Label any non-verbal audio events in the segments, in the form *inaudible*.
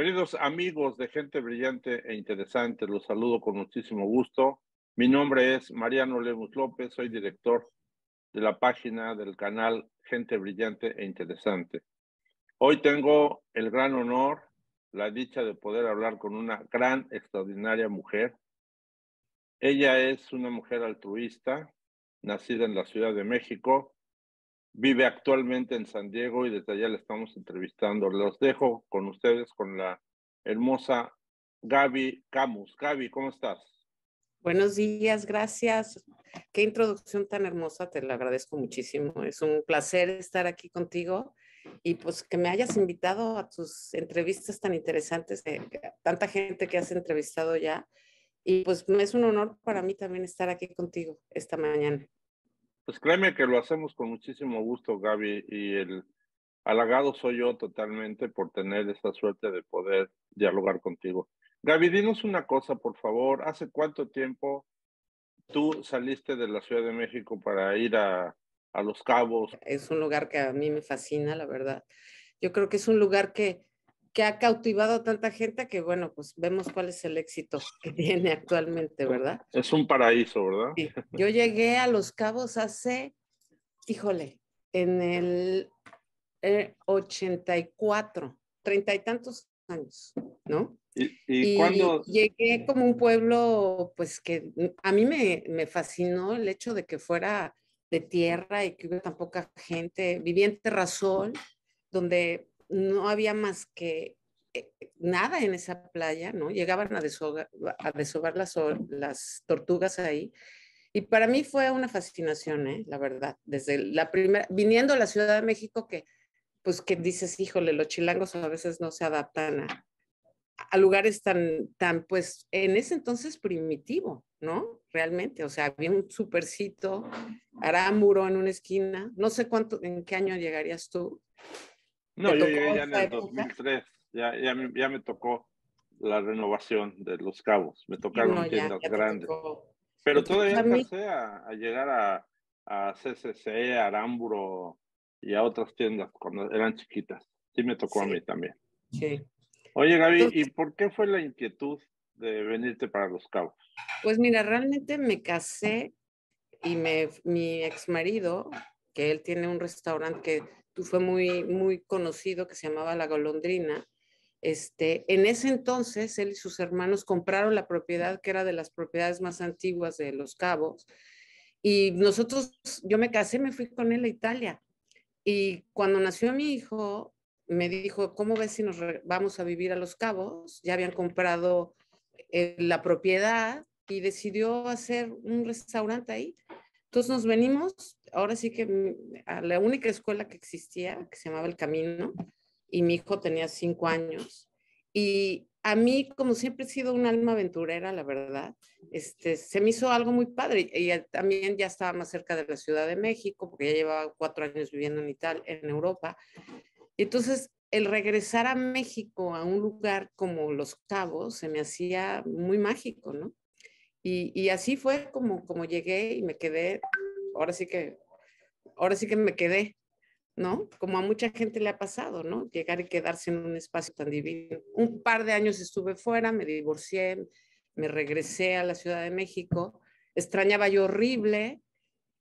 Queridos amigos de gente brillante e interesante, los saludo con muchísimo gusto. Mi nombre es Mariano Lemus López, soy director de la página del canal Gente Brillante e Interesante. Hoy tengo el gran honor, la dicha de poder hablar con una gran, extraordinaria mujer. Ella es una mujer altruista, nacida en la Ciudad de México, vive actualmente en San Diego y desde allá le estamos entrevistando. Los dejo con ustedes con la hermosa Gaby Camus. Gaby, ¿cómo estás? Buenos días, gracias. Qué introducción tan hermosa, te lo agradezco muchísimo. Es un placer estar aquí contigo y pues que me hayas invitado a tus entrevistas tan interesantes, tanta gente que has entrevistado ya. Y pues es un honor para mí también estar aquí contigo esta mañana. Pues créeme que lo hacemos con muchísimo gusto, Gaby, y el halagado soy yo totalmente por tener esta suerte de poder dialogar contigo. Gaby, dinos una cosa, por favor. ¿Hace cuánto tiempo tú saliste de la Ciudad de México para ir a, a Los Cabos? Es un lugar que a mí me fascina, la verdad. Yo creo que es un lugar que que ha cautivado a tanta gente que, bueno, pues vemos cuál es el éxito que *laughs* tiene actualmente, ¿verdad? Es un paraíso, ¿verdad? *laughs* Yo llegué a Los Cabos hace, híjole, en el 84, eh, treinta y tantos años, ¿no? ¿Y, cuando... Llegué como un pueblo, pues que a mí me, me fascinó el hecho de que fuera de tierra y que hubiera tan poca gente. viviente, razón, donde no había más que eh, nada en esa playa, ¿no? Llegaban a, desoga, desovar las, tortugas ahí. Y para mí fue una fascinación, ¿eh? la verdad, desde la primera, viniendo a la Ciudad de México, que pues que dices, híjole, los chilangos a veces no se adaptan a, lugares tan, tan, pues, en ese entonces primitivo, ¿no? Realmente, o sea, había un supercito, hará muro en una esquina, no sé cuánto, en qué año llegarías tú, no, yo llegué ya en el 2003, ya, ya, me tocó la renovación de Los Cabos, me tocaron tiendas grandes. Pero todavía empecé a, a, llegar a, a CCC, a Aramburo y a otras tiendas cuando eran chiquitas. Sí me tocó a mí también. Sí. Oye, Gaby, ¿y por qué fue la inquietud de venirte para Los Cabos? Pues mira, realmente me casé y me, mi ex marido, que él tiene un restaurante que fue muy, muy conocido que se llamaba La Golondrina. Este, en ese entonces, él y sus hermanos compraron la propiedad que era de las propiedades más antiguas de Los Cabos. Y nosotros, yo me casé, me fui con él a Italia. Y cuando nació mi hijo, me dijo, ¿cómo ves si nos vamos a vivir a Los Cabos? Ya habían comprado eh, la propiedad y decidió hacer un restaurante ahí. Entonces nos venimos, ahora sí que mm, a la única escuela que existía, que se llamaba El Camino, y mi hijo tenía cinco años. Y a mí, como siempre he sido un alma aventurera, la verdad, este, se me hizo algo muy padre. Y también ya estaba más cerca de la Ciudad de México, porque ya llevaba cuatro años viviendo en Italia, en Europa. entonces, el regresar a México, a un lugar como Los Cabos, se me hacía muy mágico, ¿no? Y, así fue como, como llegué y me quedé, ahora sí que, ahora sí que me quedé, ¿no? Como a mucha gente le ha pasado, ¿no? Llegar y quedarse en un espacio tan divino. Un par de años estuve fuera, me divorcié, me regresé a la Ciudad de México, extrañaba yo horrible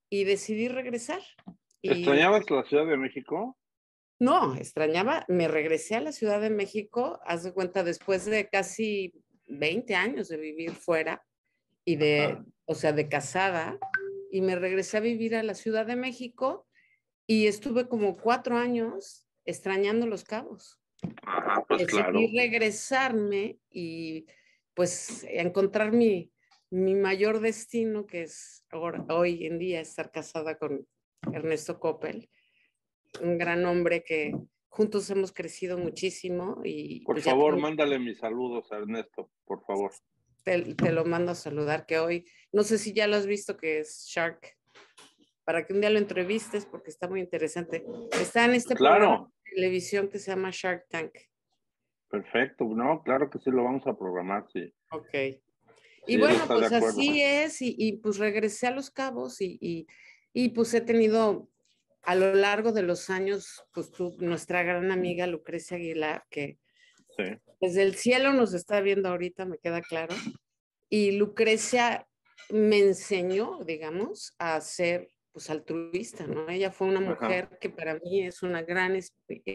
y decidí regresar. ¿Extrañabas la Ciudad de México? No, extrañaba, me regresé a la Ciudad de México, haz de cuenta, después de casi 20 años de vivir fuera, y de, o sea, de casada, y me regresé a vivir a la Ciudad de México y estuve como cuatro años extrañando los cabos. Ajá, pues Decidí regresarme y pues encontrar mi, mayor destino, que es ahora, hoy en día estar casada con Ernesto Coppel, un gran hombre que juntos hemos crecido muchísimo. Y por pues, favor, mándale mis saludos a Ernesto, por favor te, lo mando a saludar, que hoy, no sé si ya lo has visto, que es Shark, para que un día lo entrevistes porque está muy interesante. Está en este programa de televisión que se llama Shark Tank. Perfecto, no, claro que sí lo vamos a programar, sí. Ok. y bueno, pues así es, y, pues regresé a Los Cabos y, y, y pues he tenido a lo largo de los años, pues tú, nuestra gran amiga Lucrecia Aguilar, que desde el cielo nos está viendo ahorita, me queda claro. Y Lucrecia me enseñó, digamos, a ser pues altruista, ¿no? Ella fue una mujer que para mí es una gran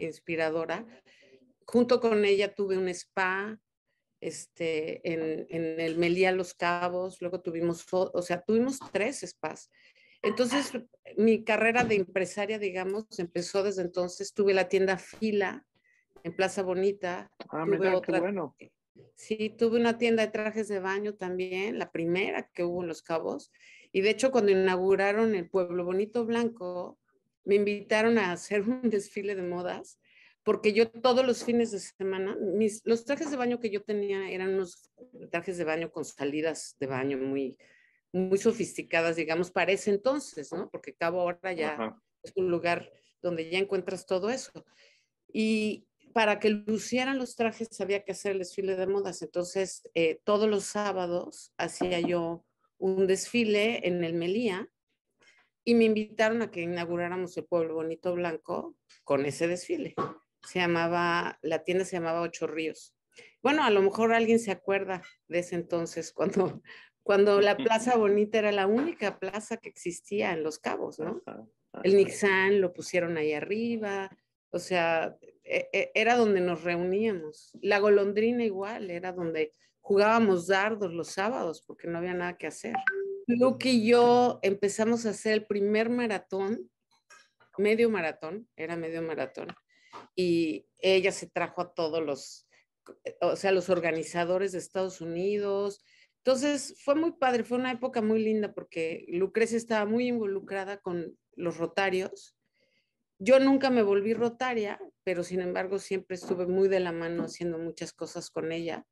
inspiradora. Junto con ella tuve un spa este, en, en el Melía Los Cabos, luego tuvimos, o sea, tuvimos tres spas. Entonces, mi carrera de empresaria, digamos, empezó desde entonces. Tuve la tienda Fila, en Plaza Bonita. Ah, tuve Sí, tuve una tienda de trajes de baño también, la primera que hubo en Los Cabos. Y de hecho, cuando inauguraron el Pueblo Bonito Blanco, me invitaron a hacer *laughs* un desfile de modas, porque yo todos los fines de semana, mis, los trajes de baño que yo tenía eran unos trajes de baño con salidas de baño muy, muy sofisticadas, digamos, para ese entonces, ¿no? Porque Cabo ahora ya es un lugar donde ya encuentras todo eso. Y, para que lucieran los trajes había que hacer el desfile de modas. Entonces, eh, todos los sábados hacía yo un desfile en el Melía y me invitaron a que inauguráramos el pueblo bonito blanco con ese desfile. Se llamaba, la tienda se llamaba Ocho Ríos. Bueno, a lo mejor alguien se acuerda de ese entonces cuando, *laughs* cuando la Plaza Bonita era la única plaza que existía en Los Cabos, ¿no? El Nixán lo pusieron ahí arriba, o sea, e, e, era donde nos reuníamos. La golondrina igual, era donde jugábamos dardos los sábados porque no había nada que hacer. Luke y yo empezamos a hacer el primer maratón, medio maratón, era medio maratón, y ella se trajo a todos los, o sea, los organizadores de Estados Unidos. Entonces fue muy padre, fue una época muy linda porque Lucrecia estaba muy involucrada con los rotarios. Yo nunca me volví rotaria, pero sin embargo siempre estuve muy de la mano haciendo muchas cosas con ella,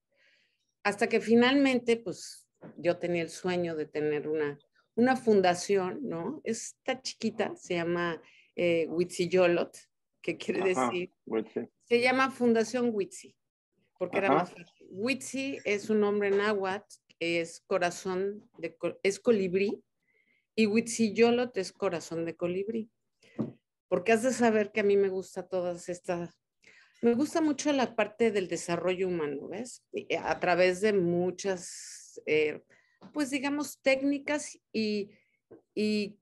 hasta que finalmente, pues yo tenía el sueño de tener una, una fundación, ¿no? Está chiquita, se llama eh, Yolot, que quiere decir, se llama Fundación Witsi, porque era más es un nombre náhuatl, es corazón, de, es colibrí, y Yolot es corazón de colibrí porque has de saber que a mí me gusta todas estas, me gusta mucho la parte del desarrollo humano, ¿ves? Eh, a través de muchas, eh, pues digamos, técnicas y,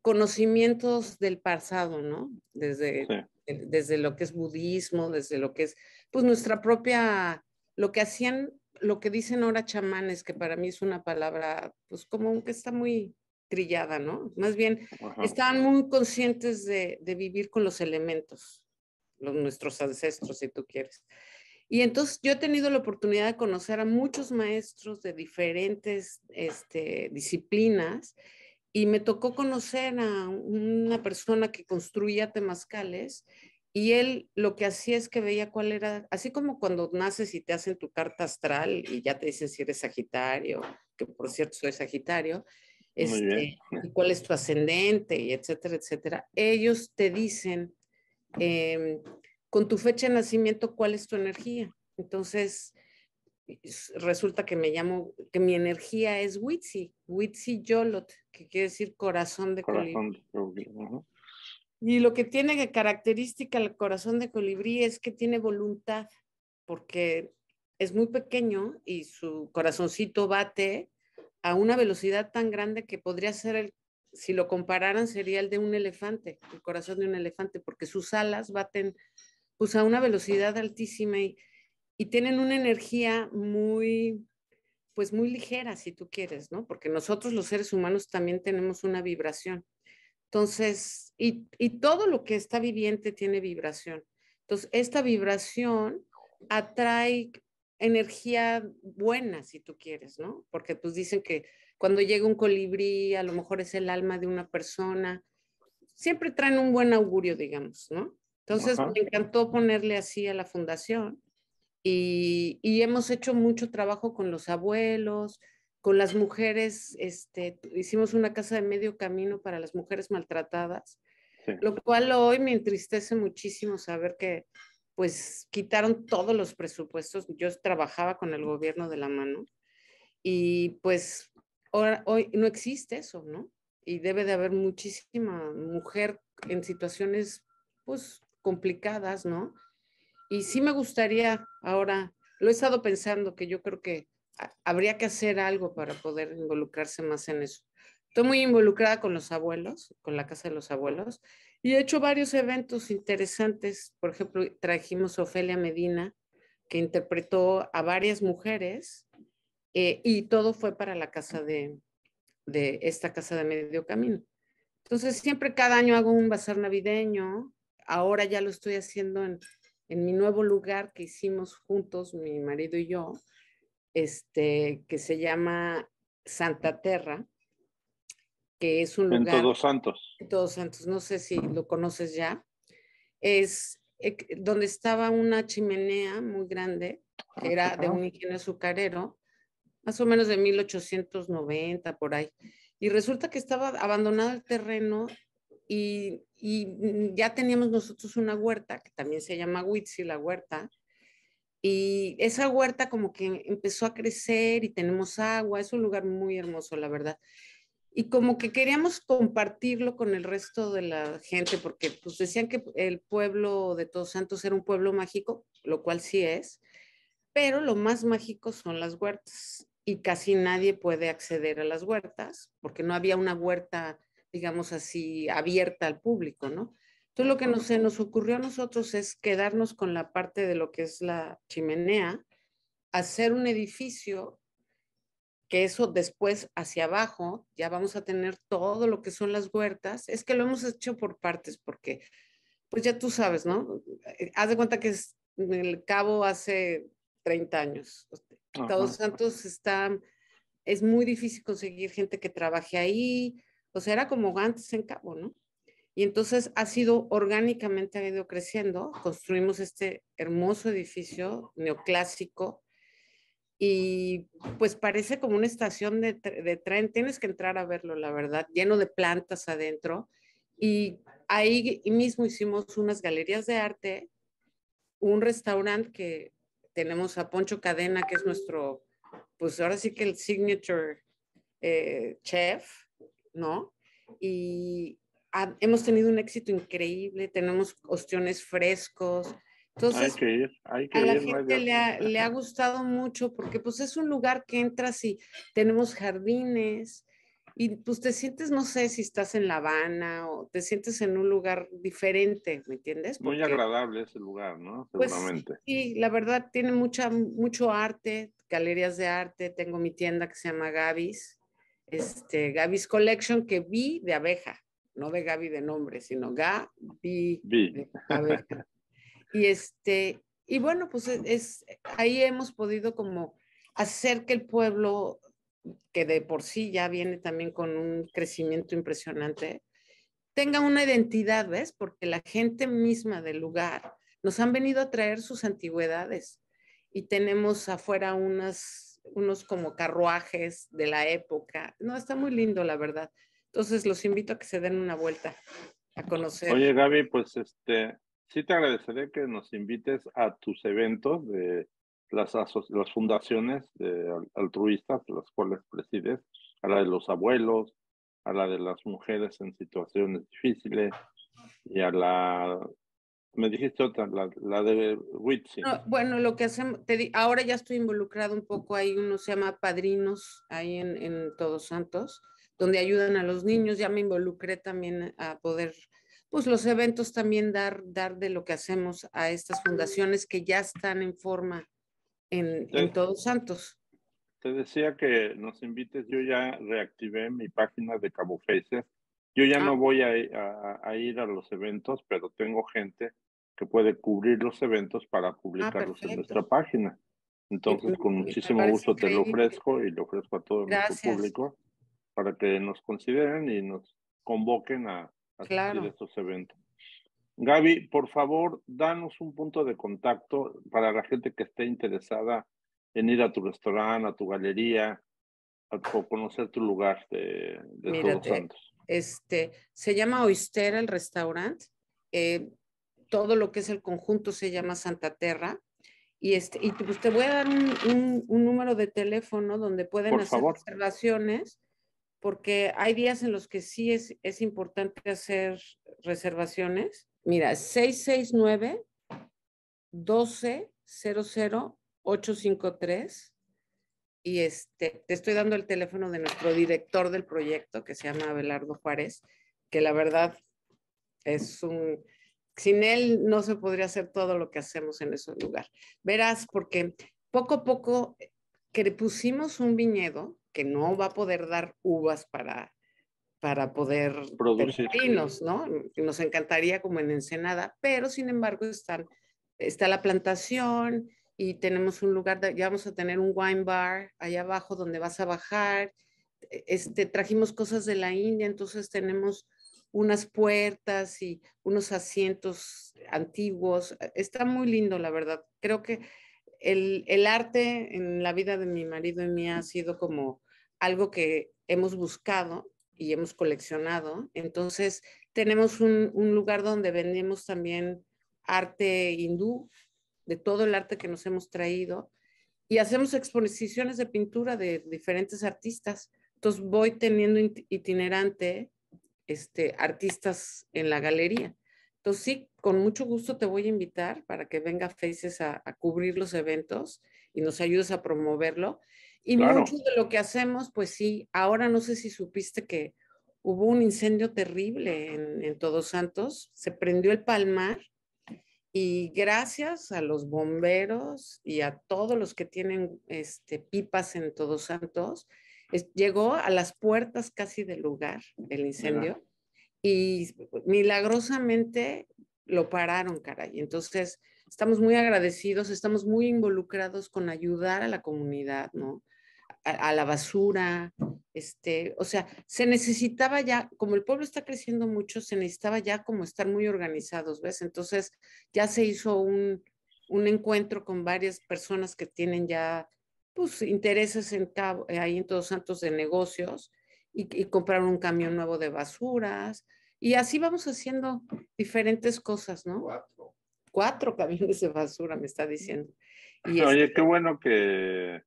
conocimientos del pasado, ¿no? Desde, eh, desde lo que es budismo, desde lo que es, pues nuestra propia, lo que hacían, lo que dicen ahora chamanes, que para mí es una palabra, pues como que está muy, trillada, ¿no? Más bien, estaban muy conscientes de, vivir con los elementos, los, nuestros ancestros, si tú quieres. Y entonces yo he tenido la oportunidad de conocer a muchos maestros de diferentes este, disciplinas y me tocó conocer a una persona que construía temazcales y él lo que hacía es que veía cuál era, así como cuando naces y te hacen tu carta astral y ya te dicen si eres Sagitario, que por cierto soy Sagitario, este, cuál es tu ascendente, y etcétera, etcétera. Ellos te dicen em, con tu fecha de nacimiento cuál es tu energía. Entonces, resulta que me llamo, que mi energía es Witsi, Witsi Yolot, que quiere decir corazón de colibrí. De colibrí. Y lo que tiene de característica el corazón de colibrí es que tiene voluntad, porque es muy pequeño y su corazoncito bate a una velocidad tan grande que podría ser el, si lo compararan, sería el de un elefante, el corazón de un elefante, porque sus alas baten pues a una velocidad altísima y, y tienen una energía muy, pues muy ligera, si tú quieres, ¿no? Porque nosotros los seres humanos también tenemos una vibración. Entonces, y, y todo lo que está viviente tiene vibración. Entonces, esta vibración atrae energía buena, si tú quieres, ¿no? Porque pues dicen que cuando llega un colibrí, a lo mejor es el alma de una persona, siempre traen un buen augurio, digamos, ¿no? Entonces me encantó ponerle así a la fundación y, y, hemos hecho mucho trabajo con los abuelos, con las mujeres, este, hicimos una casa de medio camino para las mujeres maltratadas, lo cual hoy me entristece muchísimo saber que pues quitaron todos los presupuestos. Yo trabajaba con el gobierno de la mano y pues hoy no existe eso, ¿no? Y debe de haber muchísima mujer en situaciones pues complicadas, ¿no? Y sí me gustaría ahora, lo he estado pensando que yo creo que habría que hacer algo para poder involucrarse más en eso. Estoy muy involucrada con los abuelos, con la casa de los abuelos, y he hecho varios eventos interesantes. Por ejemplo, trajimos a Ofelia Medina, que interpretó a varias mujeres, eh, y todo fue para la casa de, de esta casa de medio camino. Entonces, siempre cada año hago un bazar navideño. Ahora ya lo estoy haciendo en, en mi nuevo lugar que hicimos juntos, mi marido y yo, este, que se llama Santa Terra, que es un lugar. En Todos Santos. En Todos Santos, no sé si lo conoces ya. Es eh, donde estaba una chimenea muy grande, que era de un ingenio azucarero, más o menos de 1890, por ahí. Y resulta que estaba abandonado el terreno y, y ya teníamos nosotros una huerta, que también se llama Huitzi, la huerta. Y esa huerta como que empezó a crecer y tenemos agua, es un lugar muy hermoso, la verdad y como que queríamos compartirlo con el resto de la gente, porque pues decían que el pueblo de Todos Santos era un pueblo mágico, lo cual sí es, pero lo más mágico son las huertas y casi nadie puede acceder a las huertas, porque no había una huerta, digamos así, abierta al público, ¿no? Entonces lo que nos, se nos ocurrió a nosotros es quedarnos con la parte de lo que es la chimenea, hacer un edificio que eso después hacia abajo ya vamos a tener todo lo que son las huertas. Es que lo hemos hecho por partes porque, pues ya tú sabes, ¿no? Eh, haz de cuenta que es en el Cabo hace 30 años. Todos Santos está, es muy difícil conseguir gente que trabaje ahí. O sea, era como antes en Cabo, ¿no? Y entonces ha sido orgánicamente, ha ido creciendo. Construimos este hermoso edificio neoclásico y pues parece como una estación de, de, tren, tienes que entrar a verlo, la verdad, lleno de plantas adentro. Y ahí mismo hicimos unas galerías de arte, un restaurante que tenemos a Poncho Cadena, que es nuestro, pues ahora sí que el signature eh, chef, ¿no? Y ah, hemos tenido un éxito increíble, tenemos ostiones frescos, entonces, que a la gente le, ha, gustado mucho porque pues es un lugar que entras y tenemos jardines y pues te sientes, no sé si estás en La Habana o te sientes en un lugar diferente, ¿me entiendes? Muy agradable ese lugar, ¿no? Pues, Seguramente. sí, la verdad tiene mucha, mucho arte, galerías de arte, tengo mi tienda que se llama Gavis, este, Gavis Collection que vi de abeja, no de Gaby de nombre, sino Gaby de abeja. Y este, y bueno, pues e, es, ahí hemos podido como hacer que el pueblo, que de por sí ya viene también con un crecimiento impresionante, tenga una identidad, ¿ves? Porque la gente misma del lugar nos han venido a traer sus antigüedades y tenemos afuera unas, unos como carruajes de la época. No, está muy lindo, la verdad. Entonces los invito a que se den una vuelta a conocer. Oye, Gaby, pues este, sí te agradeceré que nos invites a tus eventos de las, las fundaciones de altruistas, las cuales presides, a la de los abuelos, a la de las mujeres en situaciones difíciles y a la me dijiste otra, la, de Witsi. bueno, lo que hacemos, ahora ya estoy involucrado un poco, hay uno se llama Padrinos, ahí en, en, Todos Santos, donde ayudan a los niños, ya me involucré también a poder pues los eventos también dar, dar de lo que hacemos a estas fundaciones que ya están en forma en, Todos Santos. Te decía que nos invites, yo ya reactivé mi página de Cabo Yo ya ah. no voy a, ir a los eventos, pero tengo gente que puede cubrir los eventos para ah, publicarlos en nuestra página. Entonces, con muchísimo gusto te lo ofrezco y lo ofrezco a todo el nuestro público para que nos consideren y nos convoquen a, claro. estos eventos. Gaby, por favor, danos un punto de contacto para la gente que esté interesada en ir a tu restaurante, a tu galería, a, conocer tu lugar de, de Santos. Este, se llama Oyster el restaurante. Eh, todo lo que es el conjunto se llama Santa Terra. Y, este, y pues te, voy a dar un, número de teléfono donde pueden hacer favor porque hay días en los que sí es, es importante hacer reservaciones. Mira, 669 1200 853 y este, te estoy dando el teléfono de nuestro director del proyecto que se llama Abelardo Juárez, que la verdad es un... Sin él no se podría hacer todo lo que hacemos en ese lugar. Verás, porque poco a poco eh, que pusimos un viñedo que no va a poder dar uvas para, para poder producir vinos, ¿no? Nos encantaría como en Ensenada, pero sin embargo están, está la plantación y tenemos un lugar, ya vamos a tener un wine bar ahí abajo donde vas a bajar. E, este, trajimos cosas de la India, entonces tenemos unas puertas y unos asientos antiguos. Está muy lindo, la verdad. Creo que el, arte en la vida de mi marido y mía ha sido como algo que hemos buscado y hemos coleccionado. Entonces, tenemos un, lugar donde vendemos también arte hindú, de todo el arte que nos hemos traído, y hacemos exposiciones de pintura de diferentes artistas. Entonces, voy teniendo itinerante este, artistas en la galería. Entonces, sí, con mucho gusto te voy a invitar para que venga Faces a, cubrir los eventos y nos ayudes a promoverlo. Y mucho de lo que hacemos, pues sí, ahora no sé si supiste que hubo un incendio terrible en, Todos Santos, se prendió el palmar y gracias a los bomberos y a todos los que tienen este, pipas en Todos Santos, llegó a las puertas casi del lugar el incendio. Y milagrosamente lo pararon, caray. Entonces, estamos muy agradecidos, estamos muy involucrados con ayudar a la comunidad, ¿no? A, la basura, este, o sea, se necesitaba ya, como el pueblo está creciendo mucho, se necesitaba ya como estar muy organizados, ¿ves? Entonces, ya se hizo un, encuentro con varias personas que tienen ya, pues, intereses en ahí en Todos Santos de negocios y, y compraron un camión nuevo de basuras, y así vamos haciendo diferentes cosas, ¿no? Cuatro. Cuatro camiones de basura, me está diciendo. Y Oye, este qué bueno que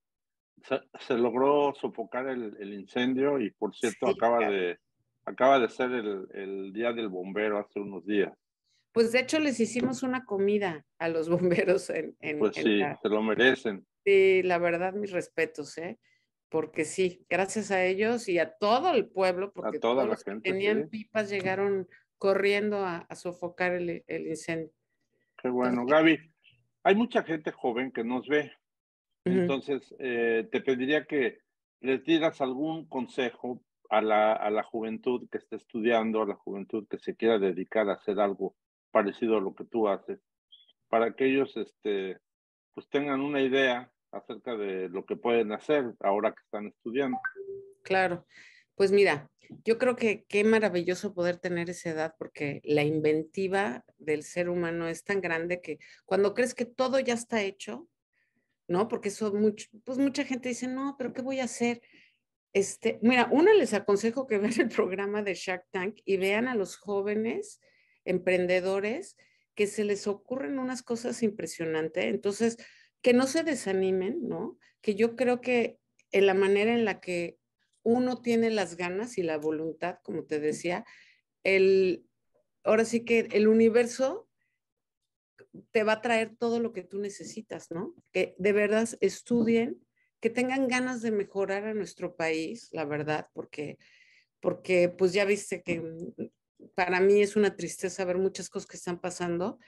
se, logró sofocar el, incendio y por cierto acaba, de, acaba de ser el, el día del bombero hace unos días. Pues de hecho les hicimos una comida a los *laughs* bomberos en... en pues sí, se lo merecen. Sí, la verdad, mis respetos, ¿eh? porque sí, gracias a ellos y a todo el pueblo, porque los que tenían pipas llegaron corriendo a, sofocar el, incendio. Qué bueno, Gaby. Hay mucha gente joven que nos ve, entonces eh, te pediría que les dieras algún consejo a la, a la juventud que está estudiando, a la juventud que se quiera dedicar a hacer algo parecido a lo que tú haces, para que ellos este, pues tengan una idea acerca de lo que pueden hacer ahora que están estudiando. Claro, pues mira, yo creo que qué maravilloso poder tener esa edad porque la inventiva del ser humano es tan grande que cuando crees que todo ya está hecho, ¿no? Porque eso, pues mucha gente dice, no, pero ¿qué voy a hacer? Este, mira, una les aconsejo que *laughs* vean el programa de Shark Tank y vean a los jóvenes emprendedores que se les ocurren unas cosas impresionantes. Entonces, que no se desanimen, ¿no? Que yo creo que en la manera en la que uno tiene las ganas y la voluntad, como te decía, el, ahora sí que el universo te va a traer todo lo que tú necesitas, ¿no? Que de verdad estudien, que tengan ganas de mejorar a nuestro país, la verdad, porque, porque pues ya viste que mm, para mí es una tristeza ver muchas cosas que están pasando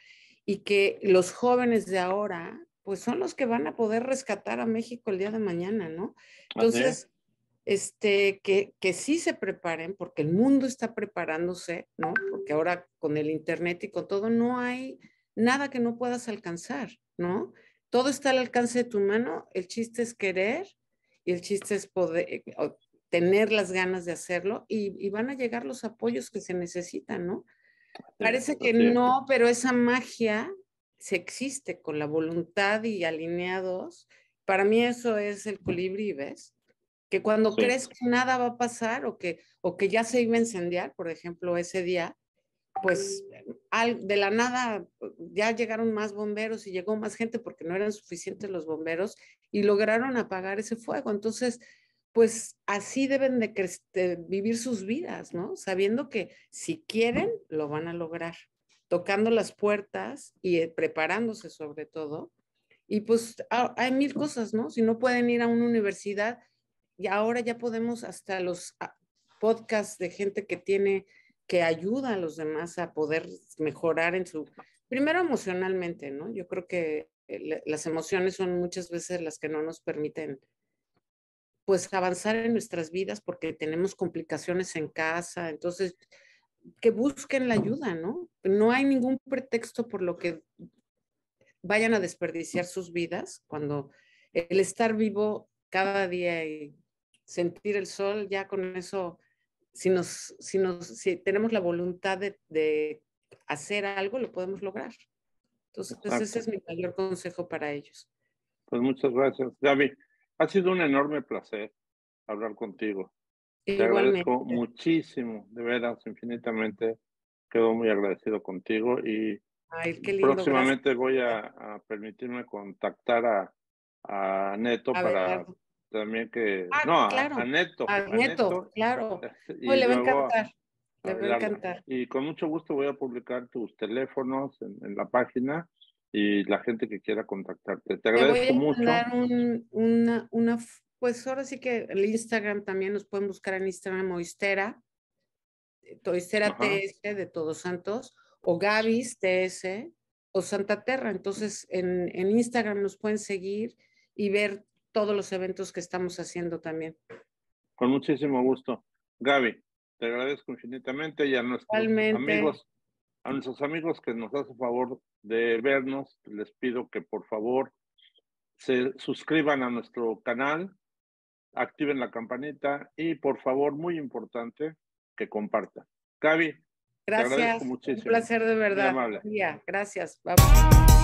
y que los jóvenes de ahora pues son los que van a poder rescatar a México el día de mañana, ¿no? Entonces, este, que, que sí se preparen, porque el mundo está preparándose, ¿no? Porque ahora con el Internet y con todo no hay nada que no puedas alcanzar, ¿no? Todo está al alcance de tu mano, el chiste es querer y el chiste es poder, tener las ganas de hacerlo y, y van a llegar los apoyos que se necesitan, ¿no? Parece que no, pero esa magia se existe con la voluntad y alineados, para mí eso es el colibrí, ¿ves? Que cuando crees que nada va a pasar o que, o que ya se iba a incendiar, por ejemplo, ese día, pues de la nada ya llegaron más bomberos y llegó más gente porque no eran suficientes los bomberos y lograron apagar ese fuego. Entonces, pues así deben de vivir sus vidas, ¿no? Sabiendo que si quieren, lo van a lograr tocando las puertas y eh, preparándose sobre todo. Y pues hay mil cosas, ¿no? Si no pueden ir a una universidad, y ahora ya podemos hasta los ah, podcasts de gente que tiene, que ayuda a los demás a poder mejorar en su, primero emocionalmente, ¿no? Yo creo que eh, las emociones son muchas veces las que no nos permiten pues avanzar en nuestras vidas porque tenemos complicaciones en casa, entonces que busquen la ayuda, ¿no? No hay ningún pretexto por lo que vayan a desperdiciar sus vidas cuando el estar vivo cada día y sentir el sol, ya con eso, si, nos, si, si tenemos la voluntad de, hacer algo, lo podemos lograr. Entonces, pues, ese es mi mayor consejo para ellos. Pues muchas gracias, David. Ha sido un enorme placer hablar contigo. Te agradezco muchísimo, de veras, infinitamente. Quedo muy agradecido contigo y próximamente voy a, permitirme contactar a, a Neto para también que... Ah, no, a, Neto. A, Neto, claro. *laughs* Y le va a encantar. Le va a encantar. Y con mucho gusto voy a publicar tus teléfonos en, la página y la gente que quiera contactarte. Te agradezco mucho. una, una, pues ahora sí que el Instagram también nos pueden buscar en Instagram o Toistera TS de Todos Santos, o Gavis TS, o Santa Terra. Entonces en, en Instagram nos pueden seguir y ver todos los eventos que estamos haciendo también. Con muchísimo gusto. Gaby, te agradezco infinitamente y a nuestros amigos, a nuestros amigos que nos hacen favor de vernos, les pido que por favor se suscriban a nuestro canal, activen la campanita y por favor, muy importante, que compartan. Gaby, gracias. Un placer de verdad. Muy amable. Gracias. Vamos.